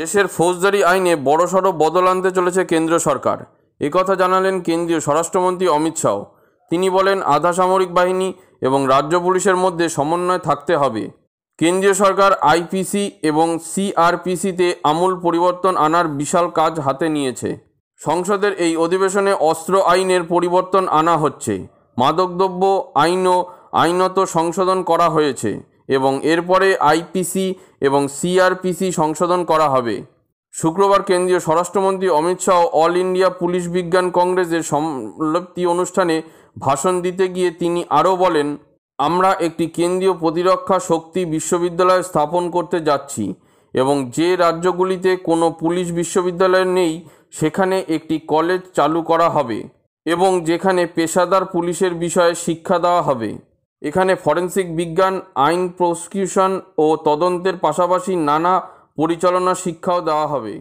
দেশের ফৌজদারি আইনে বড়সড় বদল আনতে চলেছে কেন্দ্রীয় সরকার একথা জানালেন কেন্দ্রীয় স্বরাষ্ট্রমন্ত্রী অমিত শাহ তিনি বলেন আধা সামরিক বাহিনী এবং রাজ্য পুলিশের মধ্যে সমন্বয় থাকতে হবে কেন্দ্রীয় সরকার আইপিসি এবং সিআরপিসিতে আমূল পরিবর্তন আনার বিশাল কাজ হাতে নিয়েছে সংসদের এই অধিবেশনে অস্ত্র আইনের পরিবর্তন আনা হচ্ছে মাদকদ্রব্য আইনও আইনত সংশোধন করা হয়েছে এবং এরপরে আইপিসি এবং সিআরপিসি সংশোধন করা হবে শুক্রবার কেন্দ্রীয় স্বরাষ্ট্রমন্ত্রী Amit Shah all India police বিজ্ঞান কংগ্রেসের সমলপ্তি অনুষ্ঠানে ভাষণ দিতে গিয়ে তিনি আরও বলেন আমরা একটি কেন্দ্রীয় প্রতিরক্ষা শক্তি বিশ্ববিদ্যালয় স্থাপন করতে যাচ্ছি এবং যে রাজ্যগুলিতে কোনো পুলিশ বিশ্ববিদ্যালয় নেই সেখানে একটি কলেজ চালু করা হবে এবং যেখানে পেশাদার পুলিশের বিষয়ে শিক্ষা দেওয়া হবে এখানে ফরেন্সিক বিজ্ঞান আইন প্রসিকিউশন ও তদন্তের পাশাপাশি নানা পরিচালনা শিক্ষাও দেওয়া হবে